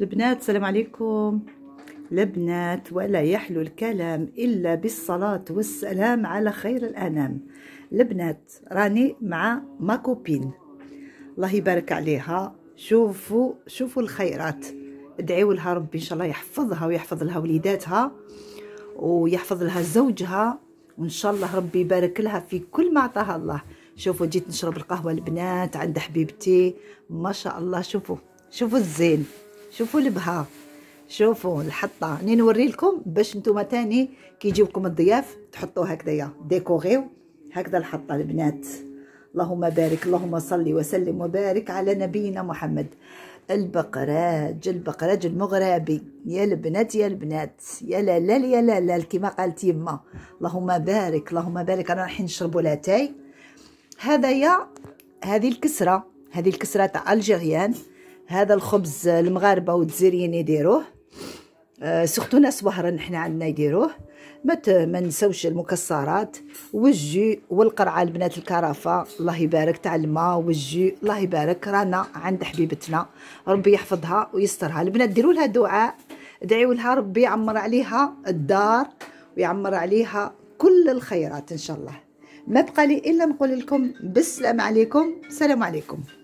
البنات السلام عليكم البنات ولا يحلو الكلام إلا بالصلاة والسلام على خير الأنام البنات راني مع ما كوبين الله يبارك عليها شوفوا شوفوا الخيرات ادعيوا لها ربي إن شاء الله يحفظها ويحفظ لها وليداتها ويحفظ لها زوجها وإن شاء الله ربي يبارك لها في كل ما عطاها الله شوفوا جيت نشرب القهوة البنات عند حبيبتي ما شاء الله شوفوا شوفوا الزين شوفوا البها شوفوا الحطه راني نوري لكم باش نتوما تاني كي يجيوكم الضياف تحطوا هكذايا ديكوغيو هكذا الحطه البنات اللهم بارك اللهم صل وسلم وبارك على نبينا محمد البقراج البقراج المغربي يا البنات يا البنات يا لالال يا لالال كما قالت يما اللهم بارك اللهم بارك انا رايحين نشربوا لاتاي هذايا هذه الكسره هذه الكسره تاع الجيريان هذا الخبز المغاربه والجزائريين يديروه آه، سورتو ناس وهران حنا عندنا يديروه ما ما نساوش المكسرات والجو والقرعه البنات الكرافه الله يبارك تاع الماء والجو الله يبارك رانا عند حبيبتنا ربي يحفظها ويسترها البنات ديروا لها دعاء ادعيوا لها ربي يعمر عليها الدار ويعمر عليها كل الخيرات ان شاء الله ما بقى لي الا نقول لكم بالسلام عليكم سلام عليكم